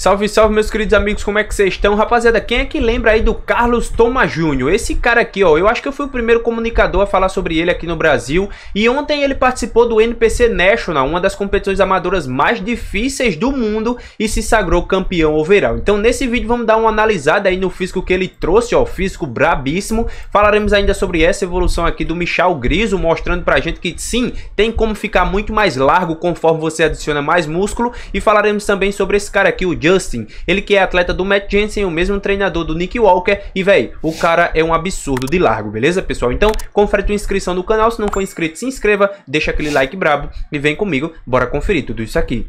Salve, salve meus queridos amigos, como é que vocês estão? Rapaziada, quem é que lembra aí do Carlos Thomas Júnior? Esse cara aqui, ó, eu acho que eu fui o primeiro comunicador a falar sobre ele aqui no Brasil E ontem ele participou do NPC National, uma das competições amadoras mais difíceis do mundo E se sagrou campeão overall Então nesse vídeo vamos dar uma analisada aí no físico que ele trouxe, ó, físico brabíssimo Falaremos ainda sobre essa evolução aqui do Michel Griso Mostrando pra gente que sim, tem como ficar muito mais largo conforme você adiciona mais músculo E falaremos também sobre esse cara aqui, o Justin, ele que é atleta do Matt Jensen, o mesmo treinador do Nick Walker, e véi, o cara é um absurdo de largo, beleza pessoal? Então, confere tua inscrição no canal, se não for inscrito, se inscreva, deixa aquele like brabo e vem comigo, bora conferir tudo isso aqui.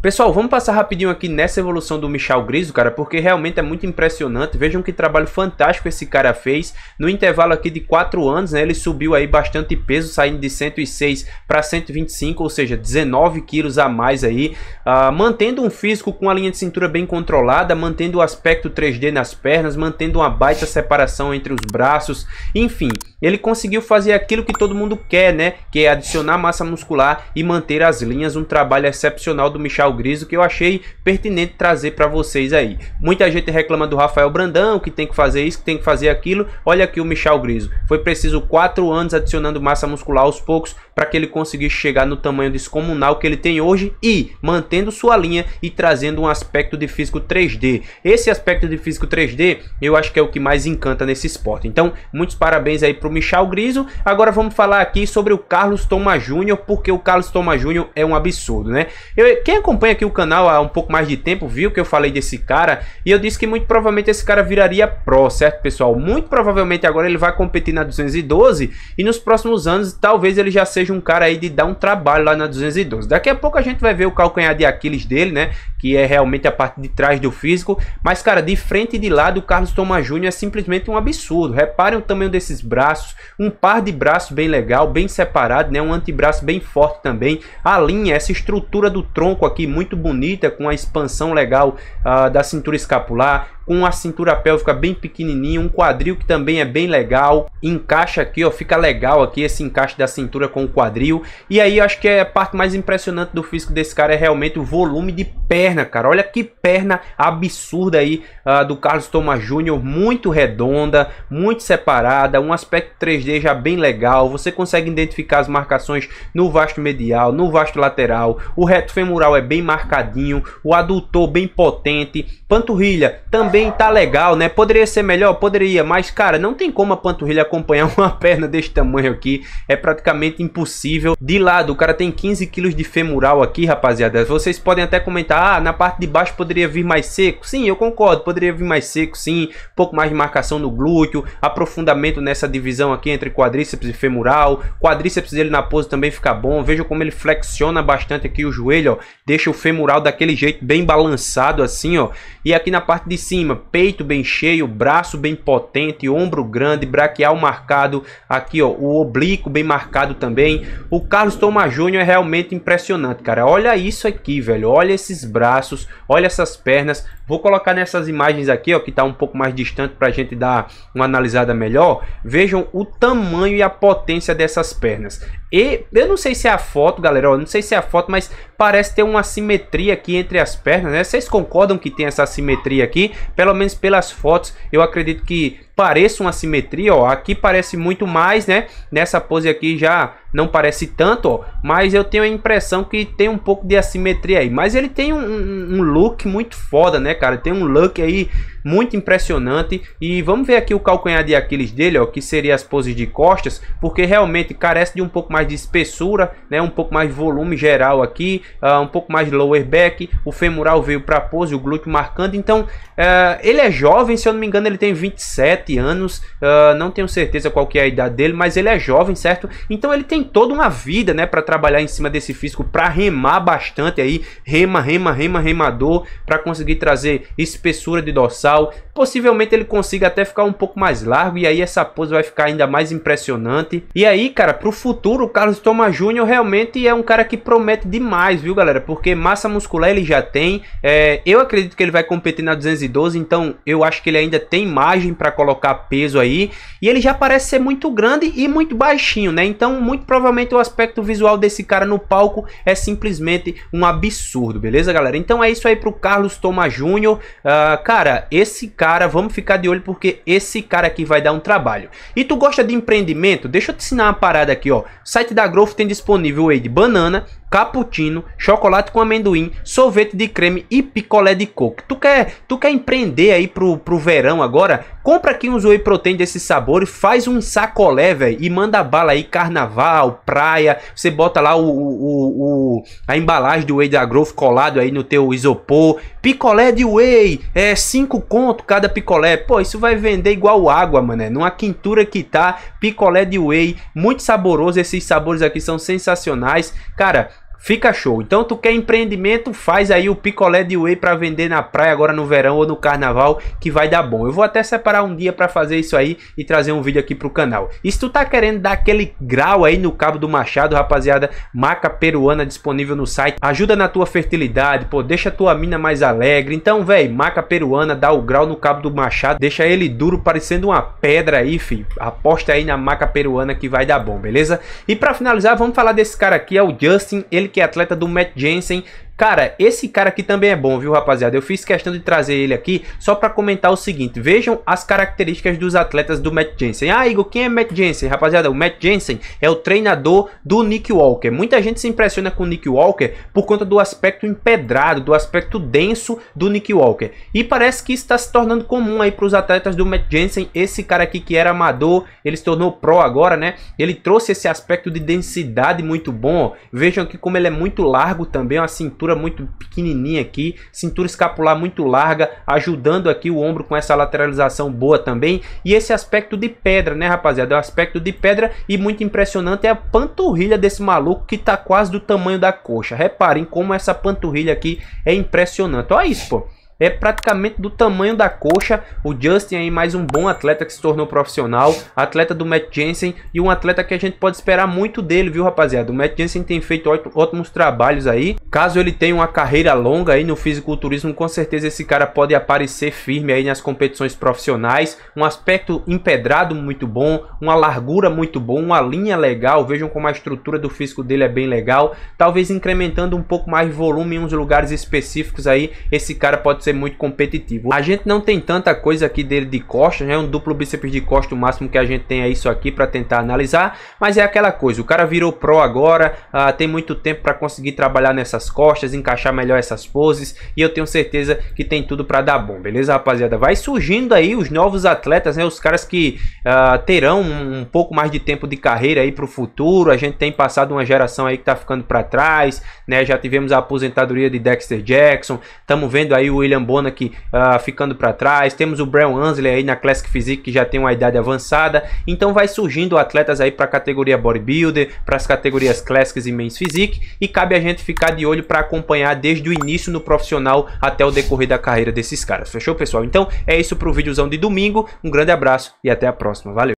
Pessoal, vamos passar rapidinho aqui nessa evolução do Michel Griso, cara, porque realmente é muito impressionante. Vejam que trabalho fantástico esse cara fez. No intervalo aqui de 4 anos, né, ele subiu aí bastante peso, saindo de 106 para 125, ou seja, 19 quilos a mais aí. Uh, mantendo um físico com a linha de cintura bem controlada, mantendo o aspecto 3D nas pernas, mantendo uma baita separação entre os braços. Enfim, ele conseguiu fazer aquilo que todo mundo quer, né, que é adicionar massa muscular e manter as linhas. Um trabalho excepcional do Michel. Rafael Griso que eu achei pertinente trazer para vocês aí. Muita gente reclama do Rafael Brandão, que tem que fazer isso, que tem que fazer aquilo. Olha aqui o Michel Griso. Foi preciso 4 anos adicionando massa muscular aos poucos para que ele conseguisse chegar no tamanho descomunal que ele tem hoje e mantendo sua linha e trazendo um aspecto de físico 3D. Esse aspecto de físico 3D eu acho que é o que mais encanta nesse esporte. Então, muitos parabéns aí pro Michel Griso. Agora vamos falar aqui sobre o Carlos Thomas Júnior, porque o Carlos Thomas Júnior é um absurdo, né? Eu, quem acompanha acompanha aqui o canal há um pouco mais de tempo viu que eu falei desse cara e eu disse que muito provavelmente esse cara viraria pro, certo pessoal? Muito provavelmente agora ele vai competir na 212 e nos próximos anos talvez ele já seja um cara aí de dar um trabalho lá na 212. Daqui a pouco a gente vai ver o calcanhar de Aquiles dele, né? Que é realmente a parte de trás do físico, mas cara, de frente e de lado o Carlos Thomas Júnior é simplesmente um absurdo. Reparem o tamanho desses braços, um par de braços bem legal, bem separado, né? Um antebraço bem forte também. A linha, essa estrutura do tronco aqui muito bonita com a expansão legal uh, da cintura escapular, com a cintura pélvica bem pequenininha, um quadril que também é bem legal, encaixa aqui, ó, fica legal aqui esse encaixe da cintura com o quadril. E aí acho que é a parte mais impressionante do físico desse cara é realmente o volume de perna, cara. Olha que perna absurda aí uh, do Carlos Thomas Júnior, muito redonda, muito separada, um aspecto 3D já bem legal. Você consegue identificar as marcações no vasto medial, no vasto lateral, o reto femoral é bem marcadinho, o adutor bem potente, panturrilha também bem, tá legal, né? Poderia ser melhor? Poderia, mas, cara, não tem como a panturrilha acompanhar uma perna desse tamanho aqui. É praticamente impossível. De lado, o cara tem 15 quilos de femural aqui, rapaziada. Vocês podem até comentar, ah, na parte de baixo poderia vir mais seco. Sim, eu concordo, poderia vir mais seco, sim. Um pouco mais de marcação no glúteo, aprofundamento nessa divisão aqui entre quadríceps e femoral. Quadríceps dele na pose também fica bom. Veja como ele flexiona bastante aqui o joelho, ó. Deixa o femoral daquele jeito bem balançado assim, ó. E aqui na parte de cima, cima, peito bem cheio, braço bem potente, ombro grande, braquial marcado, aqui ó, o oblíquo bem marcado também. O Carlos Thomas Júnior é realmente impressionante, cara. Olha isso aqui, velho. Olha esses braços, olha essas pernas. Vou colocar nessas imagens aqui, ó, que tá um pouco mais distante pra gente dar uma analisada melhor. Vejam o tamanho e a potência dessas pernas. E eu não sei se é a foto, galera, eu não sei se é a foto, mas parece ter uma simetria aqui entre as pernas, né? Vocês concordam que tem essa simetria aqui? Pelo menos pelas fotos, eu acredito que pareça uma simetria, ó. Aqui parece muito mais, né? Nessa pose aqui já não parece tanto, ó. Mas eu tenho a impressão que tem um pouco de assimetria aí. Mas ele tem um, um, look muito foda, né, cara? Tem um look aí muito impressionante. E vamos ver aqui o calcanhar de Aquiles dele, ó. Que seria as poses de costas. Porque realmente carece de um pouco mais de espessura, né? Um pouco mais volume geral aqui. Uh, um pouco mais lower back. O femoral veio pra pose, o glúteo marcando. Então, uh, ele é jovem, se eu não me engano, ele tem 27 anos, uh, não tenho certeza qual que é a idade dele, mas ele é jovem, certo? Então ele tem toda uma vida, né, para trabalhar em cima desse físico, para remar bastante aí, rema, rema, rema, remador, para conseguir trazer espessura de dorsal. Possivelmente ele consiga até ficar um pouco mais largo e aí essa pose vai ficar ainda mais impressionante. E aí, cara, pro futuro, o Carlos Thomas Júnior realmente é um cara que promete demais, viu, galera? Porque massa muscular ele já tem. É, eu acredito que ele vai competir na 212, então eu acho que ele ainda tem margem para colocar trocar peso aí. E ele já parece ser muito grande e muito baixinho, né? Então, muito provavelmente o aspecto visual desse cara no palco é simplesmente um absurdo, beleza, galera? Então é isso aí pro Carlos Thomas Júnior. Uh, cara, esse cara, vamos ficar de olho porque esse cara aqui vai dar um trabalho. E tu gosta de empreendimento? Deixa eu te ensinar uma parada aqui, ó. O site da Growth tem disponível aí de banana, cappuccino, chocolate com amendoim, sorvete de creme e picolé de coco. Tu quer, tu quer empreender aí pro, pro verão agora? Compra aqui uns whey protein desse sabor e faz um sacolé, velho, e manda bala aí carnaval, praia. Você bota lá o, o, o a embalagem do whey da Growth colado aí no teu isopor. Picolé de whey, é 5 conto cada picolé. Pô, isso vai vender igual água, mané. Numa quintura que tá, picolé de whey, muito saboroso. Esses sabores aqui são sensacionais. Cara, Fica show. Então tu quer empreendimento, faz aí o picolé de whey para vender na praia agora no verão ou no carnaval, que vai dar bom. Eu vou até separar um dia para fazer isso aí e trazer um vídeo aqui pro canal. E se tu tá querendo dar aquele grau aí no cabo do machado, rapaziada, maca peruana disponível no site, ajuda na tua fertilidade, pô, deixa tua mina mais alegre. Então, velho, maca peruana dá o grau no cabo do machado, deixa ele duro parecendo uma pedra aí, filho. Aposta aí na maca peruana que vai dar bom, beleza? E para finalizar, vamos falar desse cara aqui, é o Justin. Ele que é atleta do Matt Jensen, Cara, esse cara aqui também é bom, viu, rapaziada? Eu fiz questão de trazer ele aqui só para comentar o seguinte. Vejam as características dos atletas do Matt Jensen. Ah, Igor, quem é Matt Jensen? Rapaziada, o Matt Jensen é o treinador do Nick Walker. Muita gente se impressiona com o Nick Walker por conta do aspecto empedrado, do aspecto denso do Nick Walker. E parece que está se tornando comum aí para os atletas do Matt Jensen. Esse cara aqui que era amador, ele se tornou pro agora, né? Ele trouxe esse aspecto de densidade muito bom. Vejam aqui como ele é muito largo também, a cintura cintura muito pequenininha aqui, cintura escapular muito larga, ajudando aqui o ombro com essa lateralização boa também. E esse aspecto de pedra, né, rapaziada? É o aspecto de pedra e muito impressionante é a panturrilha desse maluco que tá quase do tamanho da coxa. Reparem como essa panturrilha aqui é impressionante. Olha isso, pô é praticamente do tamanho da coxa. O Justin aí mais um bom atleta que se tornou profissional, atleta do Matt Jensen e um atleta que a gente pode esperar muito dele, viu rapaziada? O Matt Jensen tem feito ótimos trabalhos aí. Caso ele tenha uma carreira longa aí no fisiculturismo, com certeza esse cara pode aparecer firme aí nas competições profissionais. Um aspecto empedrado muito bom, uma largura muito bom, uma linha legal. Vejam como a estrutura do físico dele é bem legal. Talvez incrementando um pouco mais volume em uns lugares específicos aí, esse cara pode ser ser muito competitivo. A gente não tem tanta coisa aqui dele de costas, né? Um duplo bíceps de costa, o máximo que a gente tem é isso aqui para tentar analisar. Mas é aquela coisa, o cara virou pro agora, uh, tem muito tempo para conseguir trabalhar nessas costas, encaixar melhor essas poses. E eu tenho certeza que tem tudo para dar bom, beleza rapaziada? Vai surgindo aí os novos atletas, né? Os caras que uh, terão um, pouco mais de tempo de carreira aí para o futuro. A gente tem passado uma geração aí que tá ficando para trás, né? Já tivemos a aposentadoria de Dexter Jackson, estamos vendo aí o William William Bonac uh, ah, ficando para trás, temos o Brian Ansley aí na Classic Physique que já tem uma idade avançada, então vai surgindo atletas aí para a categoria Bodybuilder, para as categorias Classics e Men's Physique e cabe a gente ficar de olho para acompanhar desde o início no profissional até o decorrer da carreira desses caras, fechou pessoal? Então é isso para o vídeozão de domingo, um grande abraço e até a próxima, valeu!